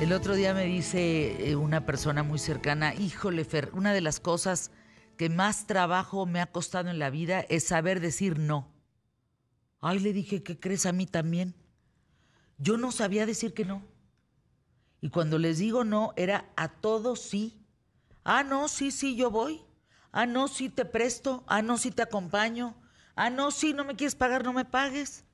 El otro día me dice eh, una persona muy cercana, híjole Fer, una de las cosas que más trabajo me ha costado en la vida es saber decir no. Ay, le dije, ¿qué crees a mí también? Yo no sabía decir que no. Y cuando les digo no, era a todos sí. Ah, no, sí, sí, yo voy. Ah, no, sí, te presto. Ah, no, sí, te acompaño. Ah, no, sí, no me quieres pagar, no me pagues.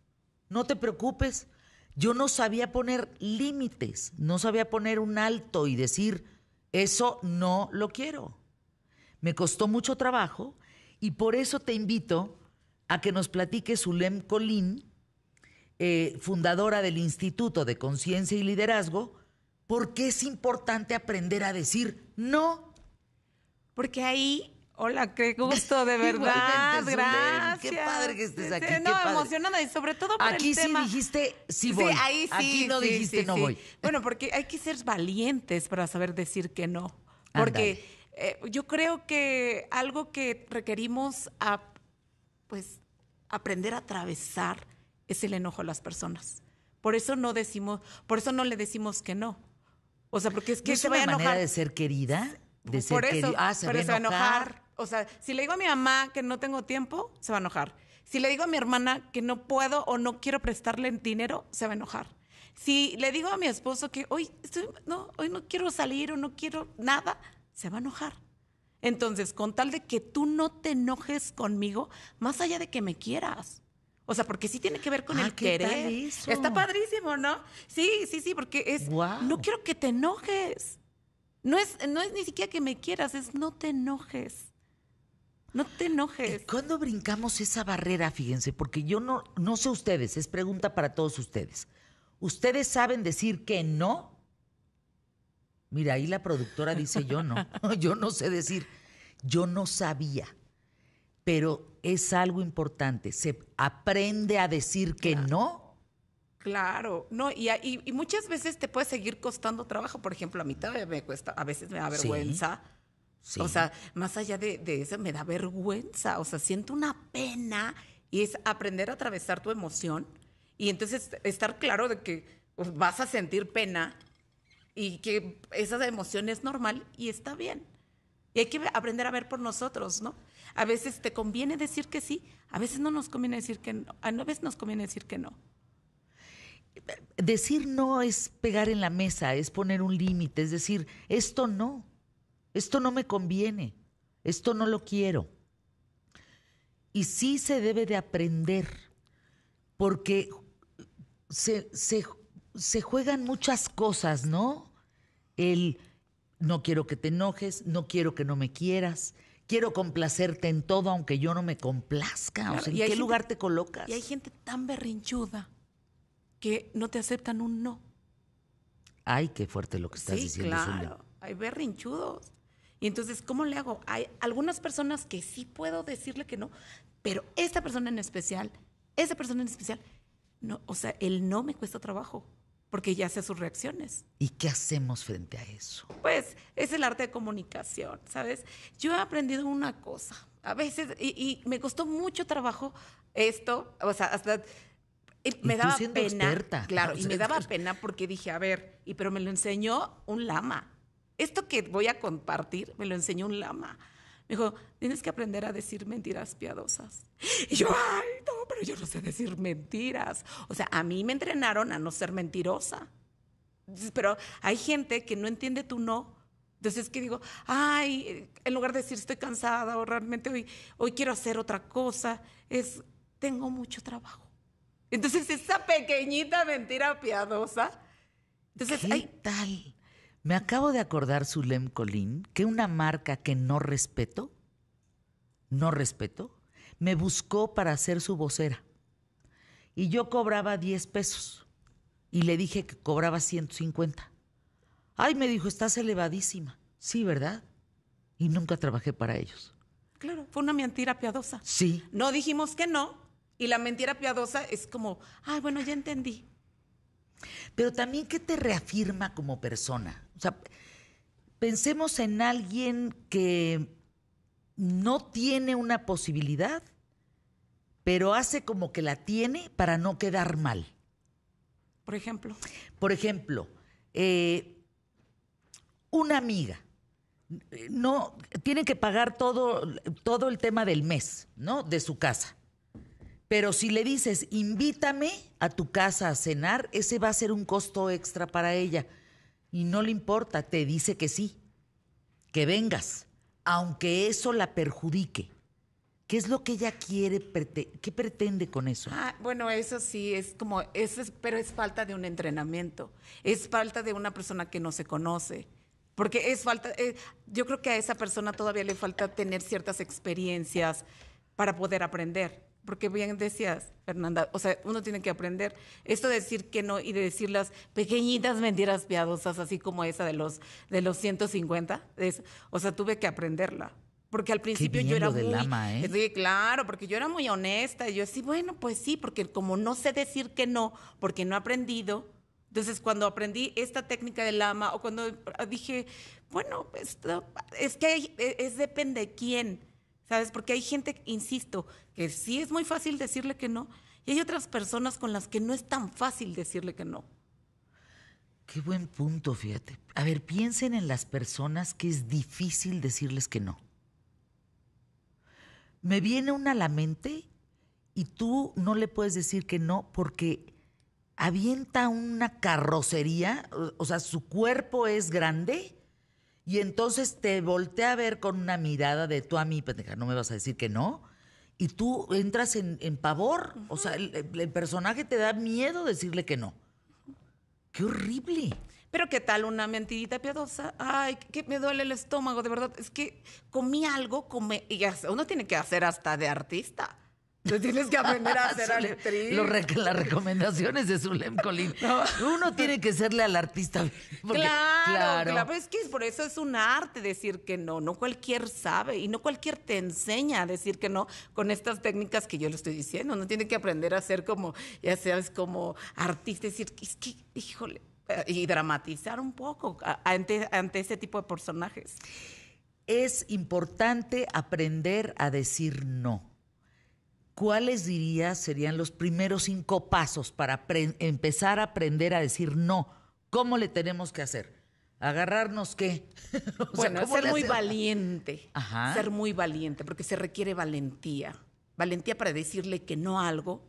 No te preocupes yo no sabía poner límites, no sabía poner un alto y decir, eso no lo quiero. Me costó mucho trabajo y por eso te invito a que nos platique Zulem Colín, eh, fundadora del Instituto de Conciencia y Liderazgo, por qué es importante aprender a decir no. Porque ahí Hola, qué gusto, de verdad. Gracias. Qué padre que estés aquí. no, emocionada y sobre todo por aquí sí dijiste sí voy. ahí sí, aquí no dijiste no voy. Bueno, porque hay que ser valientes para saber decir que no. Porque eh, yo creo que algo que requerimos a, pues, aprender a atravesar es el enojo a las personas. Por eso no decimos, por eso no le decimos que no. O sea, porque es que se va a enojar. manera de ser querida? De ser eso, Ah, se va a enojar. O sea, si le digo a mi mamá que no tengo tiempo, se va a enojar. Si le digo a mi hermana que no puedo o no quiero prestarle dinero, se va a enojar. Si le digo a mi esposo que hoy, no, hoy no quiero salir o no quiero nada, se va a enojar. Entonces, con tal de que tú no te enojes conmigo, más allá de que me quieras. O sea, porque sí tiene que ver con ah, el querer. Está padrísimo, ¿no? Sí, sí, sí, porque es no quiero que te enojes. No es, no es ni siquiera que me quieras, es no te enojes. No te enojes. ¿Cuándo brincamos esa barrera, fíjense? Porque yo no, no sé ustedes, es pregunta para todos ustedes. ¿Ustedes saben decir que no? Mira, ahí la productora dice yo no, yo no sé decir, yo no sabía, pero es algo importante, se aprende a decir que no. Claro, no, y, muchas veces te puede seguir costando trabajo, por ejemplo, a mí todavía me cuesta, a veces me da vergüenza. O sea, más allá de, eso, me da vergüenza. O sea, siento una pena y es aprender a atravesar tu emoción y entonces estar claro de que pues, vas a sentir pena y que esa emoción es normal y está bien. Y hay que aprender a ver por nosotros, ¿no? A veces te conviene decir que sí, a veces no nos conviene decir que no, a veces nos conviene decir que no. Decir no es pegar en la mesa, es poner un límite, es decir, esto no. Esto no me conviene, esto no lo quiero. Y sí se debe de aprender, porque se, se, se juegan muchas cosas, ¿no? El no quiero que te enojes, no quiero que no me quieras, quiero complacerte en todo aunque yo no me complazca. o sea, ¿en qué lugar te colocas? Y hay gente tan berrinchuda que no te aceptan un no. Ay, qué fuerte lo que estás sí, diciendo. Claro, hay berrinchudos. Y entonces, ¿cómo le hago? Hay algunas personas que sí puedo decirle que no, pero esta persona en especial, esa persona en especial, no, o sea, él no me cuesta trabajo porque ya sea sus reacciones. ¿Y qué hacemos frente a eso? Pues es el arte de comunicación, ¿sabes? Yo he aprendido una cosa, a veces, y, me costó mucho trabajo esto, o sea, hasta me daba pena. Claro, y me daba pena porque dije, a ver, y pero me lo enseñó un lama esto que voy a compartir me lo enseñó un lama. Me dijo, tienes que aprender a decir mentiras piadosas. Y yo, ay, no, pero yo no sé decir mentiras. O sea, a mí me entrenaron a no ser mentirosa. Pero hay gente que no entiende tu no. Entonces es que digo, ay, en lugar de decir estoy cansada o realmente hoy, hoy quiero hacer otra cosa, es tengo mucho trabajo. Entonces esa pequeñita mentira piadosa. Entonces, ¿Qué hay, tal? Me acabo de acordar, Zulem Colín, que una marca que no respeto, no respeto, me buscó para ser su vocera. Y yo cobraba 10 pesos. Y le dije que cobraba 150. Ay, me dijo, estás elevadísima. Sí, ¿verdad? Y nunca trabajé para ellos. Claro, fue una mentira piadosa. Sí. No dijimos que no. Y la mentira piadosa es como, ay, bueno, ya entendí. Pero también ¿qué te reafirma como persona. O sea, pensemos en alguien que no tiene una posibilidad, pero hace como que la tiene para no quedar mal. Por ejemplo. Por ejemplo, eh, una amiga. Eh, no, tiene que pagar todo, todo el tema del mes, ¿no? De su casa. Pero si le dices, invítame a tu casa a cenar, ese va a ser un costo extra para ella. Y no le importa, te dice que sí, que vengas, aunque eso la perjudique. ¿Qué es lo que ella quiere? ¿Qué pretende con eso? Ah, bueno, eso sí, es como, eso pero es falta de un entrenamiento, es falta de una persona que no se conoce, porque es falta, eh, yo creo que a esa persona todavía le falta tener ciertas experiencias para poder aprender. Porque bien decías, Fernanda, o sea, uno tiene que aprender esto de decir que no y de decir las pequeñitas mentiras piadosas, así como esa de los, de los 150. o sea, tuve que aprenderla. Porque al principio yo era muy. Lama, ¿eh? sí, claro, porque yo era muy honesta. Y yo así, bueno, pues sí, porque como no sé decir que no, porque no he aprendido. Entonces, cuando aprendí esta técnica del ama, o cuando dije, bueno, es que e, es, depende de quién ¿sabes? Porque hay gente, insisto, que sí es muy fácil decirle que no, y hay otras personas con las que no es tan fácil decirle que no. Qué buen punto, fíjate. A ver, piensen en las personas que es difícil decirles que no. Me viene una a la mente y tú no le puedes decir que no porque avienta una carrocería, o, sea, su cuerpo es grande y entonces te volteé a ver con una mirada de tú a mí, pendeja, no me vas a decir que no. Y tú entras en, pavor. O sea, el, personaje te da miedo decirle que no. ¡Qué horrible! Pero qué tal una mentirita piadosa. Ay, que me duele el estómago, de verdad. Es que comí algo, come. Y uno tiene que hacer hasta de artista tienes que aprender a hacer actriz. las recomendaciones de Zulem Colín. Uno tiene que serle al artista. claro, claro, Es que por eso es un arte decir que no. No cualquier sabe y no cualquier te enseña a decir que no con estas técnicas que yo le estoy diciendo. Uno tiene que aprender a ser como, ya seas como artista. Decir, es que, híjole, y dramatizar un poco ante, ante tipo de personajes. Es importante aprender a decir no ¿cuáles dirías serían los primeros cinco pasos para empezar a aprender a decir no? ¿Cómo le tenemos que hacer? ¿Agarrarnos qué? bueno, ser muy valiente. Ser muy valiente, porque se requiere valentía. Valentía para decirle que no a algo.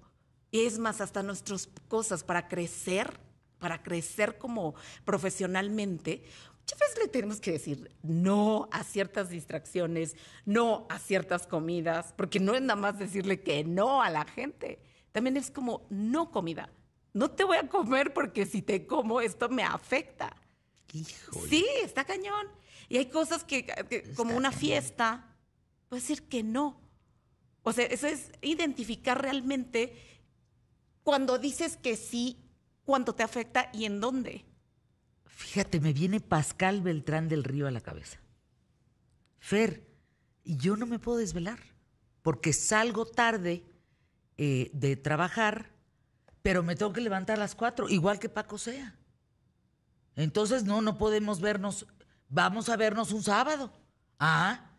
Es más, hasta nuestras cosas para crecer, para crecer como profesionalmente, Muchas veces le tenemos que decir no a ciertas distracciones, no a ciertas comidas, porque no es nada más decirle que no a la gente. También es como no comida. No te voy a comer porque si te como esto me afecta. Sí, está cañón. Y hay cosas que, como una fiesta, puedes decir que no. O sea, eso es identificar realmente cuando dices que sí, cuánto te afecta y en dónde. Fíjate, me viene Pascal Beltrán del Río a la cabeza. Fer, y yo no me puedo desvelar porque salgo tarde eh, de trabajar, pero me tengo que levantar a las cuatro, igual que Paco sea. Entonces, no, no podemos vernos. Vamos a vernos un sábado. Ah,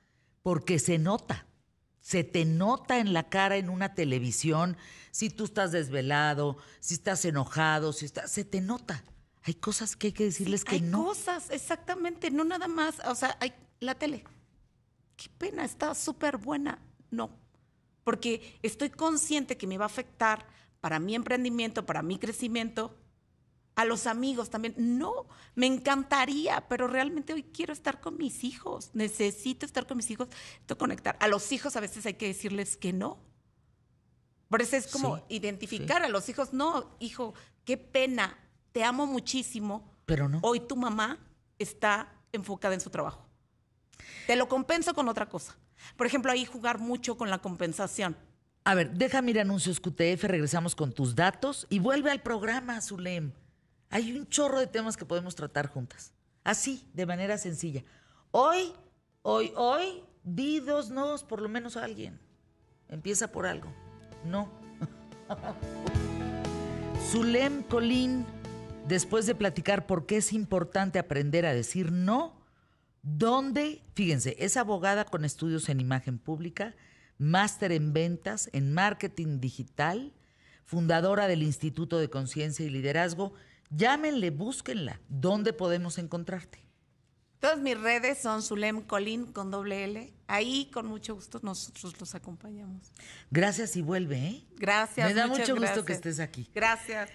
porque se nota. Se te nota en la cara en una televisión si tú estás desvelado, si estás enojado, si estás, se te nota. Hay cosas que hay que decirles que no. Hay cosas, exactamente, no nada más. O sea, hay la tele. Qué pena, está súper buena. No, porque estoy consciente que me va a afectar para mi emprendimiento, para mi crecimiento, a los amigos también. No, me encantaría, pero realmente hoy quiero estar con mis hijos, necesito estar con mis hijos, necesito conectar. A los hijos a veces hay que decirles que no. Por eso es como identificar a los hijos, no, hijo, qué pena, te amo muchísimo. Pero no. Hoy tu mamá está enfocada en su trabajo. Te lo compenso con otra cosa. Por ejemplo, ahí jugar mucho con la compensación. A ver, déjame ir a anuncios QTF, regresamos con tus datos y vuelve al programa, Zulem. Hay un chorro de temas que podemos tratar juntas. Así, de manera sencilla. Hoy, hoy, hoy, di dos nodos por lo menos a alguien. Empieza por algo. No. Zulem Colín después de platicar por qué es importante aprender a decir no, ¿dónde? fíjense, es abogada con estudios en imagen pública, máster en ventas, en marketing digital, fundadora del Instituto de Conciencia y Liderazgo. Llámenle, búsquenla. ¿Dónde podemos encontrarte? Todas mis redes son Zulem Colín con doble L. Ahí con mucho gusto nosotros los acompañamos. Gracias y vuelve, ¿eh? Gracias. Me da mucho gusto que estés aquí. Gracias.